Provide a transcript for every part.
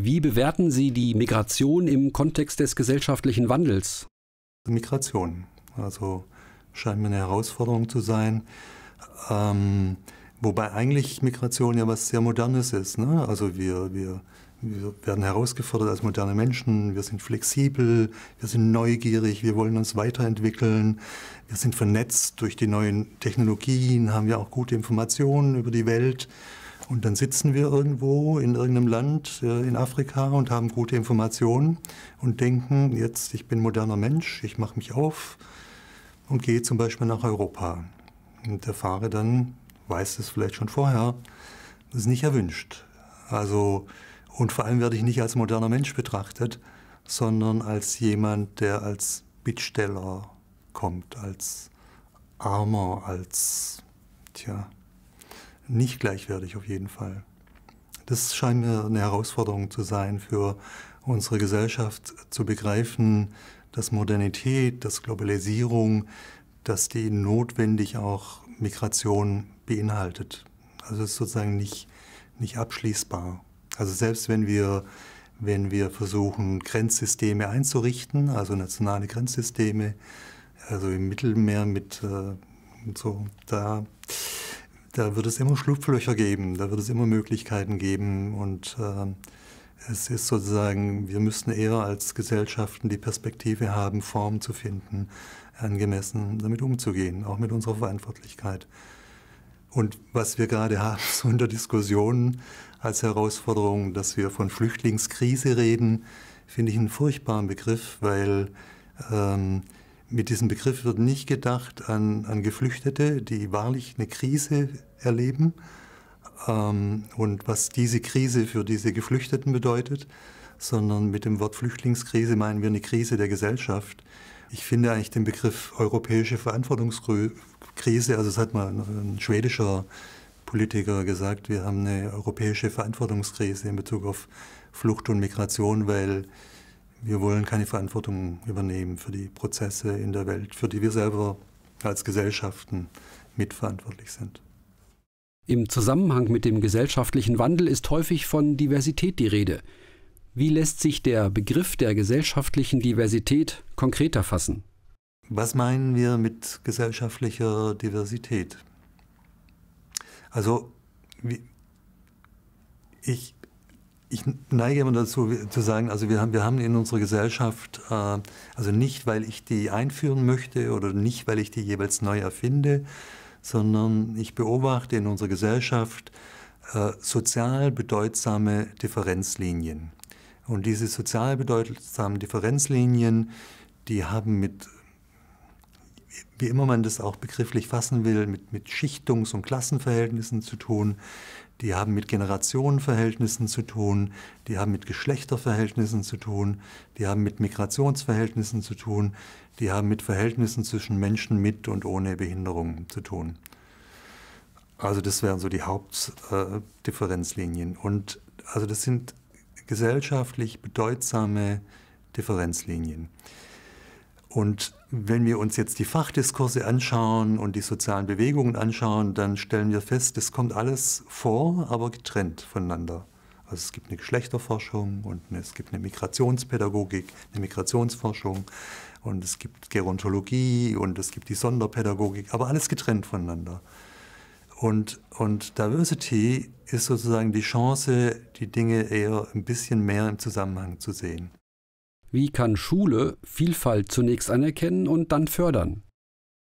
Wie bewerten Sie die Migration im Kontext des gesellschaftlichen Wandels? Migration, also scheint mir eine Herausforderung zu sein. Ähm, wobei eigentlich Migration ja was sehr Modernes ist. Ne? Also wir, wir, wir werden herausgefordert als moderne Menschen, wir sind flexibel, wir sind neugierig, wir wollen uns weiterentwickeln, wir sind vernetzt durch die neuen Technologien, haben wir ja auch gute Informationen über die Welt. Und dann sitzen wir irgendwo in irgendeinem Land äh, in Afrika und haben gute Informationen und denken, jetzt ich bin moderner Mensch, ich mache mich auf und gehe zum Beispiel nach Europa und erfahre dann, weiß es vielleicht schon vorher, das ist nicht erwünscht. Also, und vor allem werde ich nicht als moderner Mensch betrachtet, sondern als jemand, der als Bittsteller kommt, als Armer, als, tja, nicht gleichwertig auf jeden Fall. Das scheint mir eine Herausforderung zu sein für unsere Gesellschaft, zu begreifen, dass Modernität, dass Globalisierung, dass die notwendig auch Migration beinhaltet. Also es ist sozusagen nicht, nicht abschließbar. Also selbst wenn wir, wenn wir versuchen, Grenzsysteme einzurichten, also nationale Grenzsysteme, also im Mittelmeer mit äh, so, da da wird es immer Schlupflöcher geben, da wird es immer Möglichkeiten geben und äh, es ist sozusagen, wir müssten eher als Gesellschaften die Perspektive haben, Formen zu finden, angemessen damit umzugehen, auch mit unserer Verantwortlichkeit. Und was wir gerade haben, so in der Diskussion als Herausforderung, dass wir von Flüchtlingskrise reden, finde ich einen furchtbaren Begriff, weil ähm, mit diesem Begriff wird nicht gedacht an, an Geflüchtete, die wahrlich eine Krise erleben ähm, und was diese Krise für diese Geflüchteten bedeutet, sondern mit dem Wort Flüchtlingskrise meinen wir eine Krise der Gesellschaft. Ich finde eigentlich den Begriff europäische Verantwortungskrise, also das hat mal ein schwedischer Politiker gesagt, wir haben eine europäische Verantwortungskrise in Bezug auf Flucht und Migration, weil wir wollen keine Verantwortung übernehmen für die Prozesse in der Welt, für die wir selber als Gesellschaften mitverantwortlich sind. Im Zusammenhang mit dem gesellschaftlichen Wandel ist häufig von Diversität die Rede. Wie lässt sich der Begriff der gesellschaftlichen Diversität konkreter fassen? Was meinen wir mit gesellschaftlicher Diversität? Also, ich ich neige immer dazu zu sagen, also wir haben, wir haben in unserer Gesellschaft, äh, also nicht, weil ich die einführen möchte oder nicht, weil ich die jeweils neu erfinde, sondern ich beobachte in unserer Gesellschaft äh, sozial bedeutsame Differenzlinien. Und diese sozial bedeutsamen Differenzlinien, die haben mit, wie immer man das auch begrifflich fassen will, mit, mit Schichtungs- und Klassenverhältnissen zu tun die haben mit Generationenverhältnissen zu tun, die haben mit Geschlechterverhältnissen zu tun, die haben mit Migrationsverhältnissen zu tun, die haben mit Verhältnissen zwischen Menschen mit und ohne Behinderung zu tun. Also das wären so die Hauptdifferenzlinien. Äh, und also das sind gesellschaftlich bedeutsame Differenzlinien. Und wenn wir uns jetzt die Fachdiskurse anschauen und die sozialen Bewegungen anschauen, dann stellen wir fest, das kommt alles vor, aber getrennt voneinander. Also es gibt eine Geschlechterforschung und es gibt eine Migrationspädagogik, eine Migrationsforschung und es gibt Gerontologie und es gibt die Sonderpädagogik, aber alles getrennt voneinander. Und, und Diversity ist sozusagen die Chance, die Dinge eher ein bisschen mehr im Zusammenhang zu sehen. Wie kann Schule Vielfalt zunächst anerkennen und dann fördern?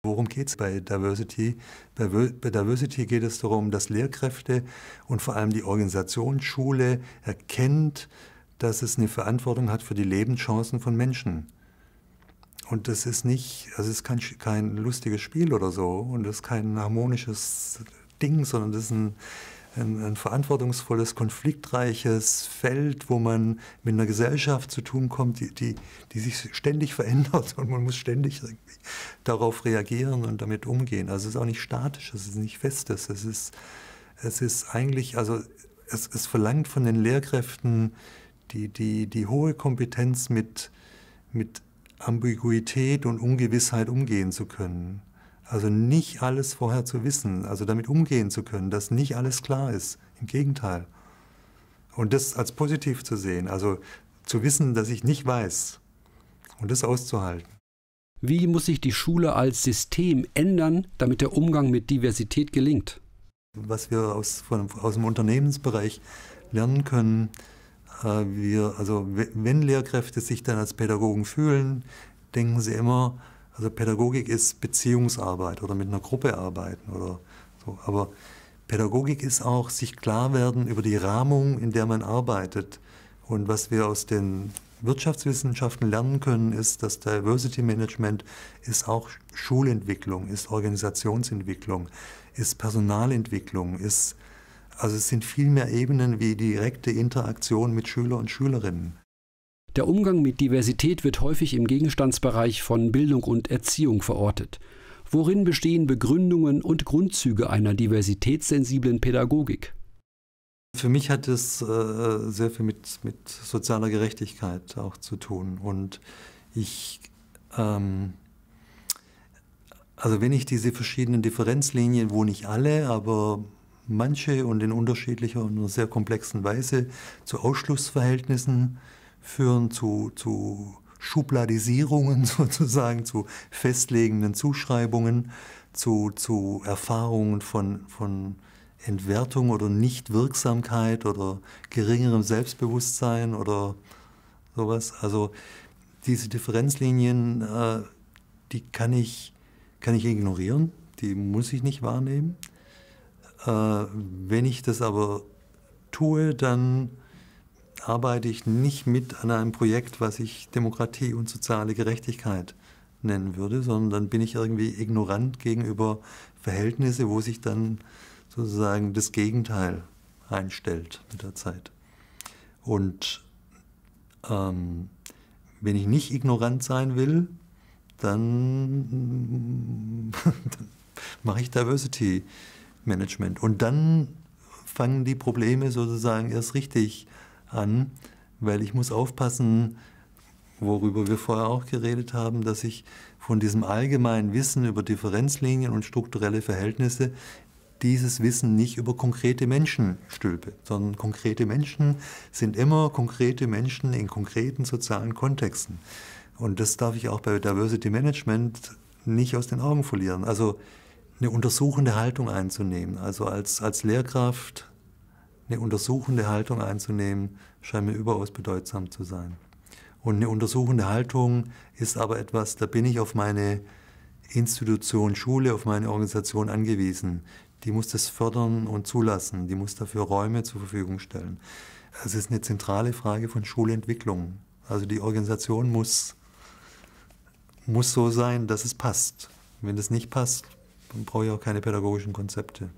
Worum geht es bei Diversity? Bei, bei, Diversity geht es darum, dass Lehrkräfte und vor allem die Organisation Schule erkennt, dass es eine Verantwortung hat für die Lebenschancen von Menschen. Und das ist nicht, also es ist kein, kein lustiges Spiel oder so und das ist kein harmonisches Ding, sondern das ist ein, ein, ein verantwortungsvolles, konfliktreiches Feld, wo man mit einer Gesellschaft zu tun kommt, die, die, die sich ständig verändert und man muss ständig darauf reagieren und damit umgehen. Also es ist auch nicht statisch, es ist nicht festes, es ist, es ist eigentlich, also es, es verlangt von den Lehrkräften die, die, die hohe Kompetenz mit, mit Ambiguität und Ungewissheit umgehen zu können. Also nicht alles vorher zu wissen, also damit umgehen zu können, dass nicht alles klar ist. Im Gegenteil. Und das als positiv zu sehen, also zu wissen, dass ich nicht weiß und das auszuhalten. Wie muss sich die Schule als System ändern, damit der Umgang mit Diversität gelingt? Was wir aus, von, aus dem Unternehmensbereich lernen können, äh, wir, also wenn Lehrkräfte sich dann als Pädagogen fühlen, denken sie immer, also Pädagogik ist Beziehungsarbeit oder mit einer Gruppe arbeiten oder so. Aber Pädagogik ist auch sich klar werden über die Rahmung, in der man arbeitet. Und was wir aus den Wirtschaftswissenschaften lernen können, ist, dass Diversity Management ist auch Schulentwicklung, ist Organisationsentwicklung, ist Personalentwicklung, ist also es sind viel mehr Ebenen wie direkte Interaktion mit Schüler und Schülerinnen. Der Umgang mit Diversität wird häufig im Gegenstandsbereich von Bildung und Erziehung verortet. Worin bestehen Begründungen und Grundzüge einer diversitätssensiblen Pädagogik? Für mich hat es äh, sehr viel mit, mit, sozialer Gerechtigkeit auch zu tun. Und ich, ähm, also wenn ich diese verschiedenen Differenzlinien, wo nicht alle, aber manche und in unterschiedlicher und nur sehr komplexen Weise zu Ausschlussverhältnissen äh, führen zu, zu Schubladisierungen sozusagen, zu festlegenden Zuschreibungen, zu, zu Erfahrungen von, von Entwertung oder Nichtwirksamkeit oder geringerem Selbstbewusstsein oder sowas. Also diese Differenzlinien, äh, die kann ich, kann ich ignorieren, die muss ich nicht wahrnehmen. Äh, wenn ich das aber tue, dann arbeite ich nicht mit an einem Projekt, was ich Demokratie und soziale Gerechtigkeit nennen würde, sondern dann bin ich irgendwie ignorant gegenüber Verhältnisse, wo sich dann sozusagen das Gegenteil einstellt mit der Zeit. Und ähm, wenn ich nicht ignorant sein will, dann, dann mache ich Diversity Management. Und dann fangen die Probleme sozusagen erst richtig an an, weil ich muss aufpassen, worüber wir vorher auch geredet haben, dass ich von diesem allgemeinen Wissen über Differenzlinien und strukturelle Verhältnisse dieses Wissen nicht über konkrete Menschen stülpe, sondern konkrete Menschen sind immer konkrete Menschen in konkreten sozialen Kontexten. Und das darf ich auch bei Diversity Management nicht aus den Augen verlieren. Also eine untersuchende Haltung einzunehmen. Also als, als Lehrkraft eine untersuchende Haltung einzunehmen, scheint mir überaus bedeutsam zu sein. Und eine untersuchende Haltung ist aber etwas, da bin ich auf meine Institution Schule, auf meine Organisation angewiesen. Die muss das fördern und zulassen, die muss dafür Räume zur Verfügung stellen. Also es ist eine zentrale Frage von Schulentwicklung. Also die Organisation muss, muss so sein, dass es passt. Wenn es nicht passt, dann brauche ich auch keine pädagogischen Konzepte.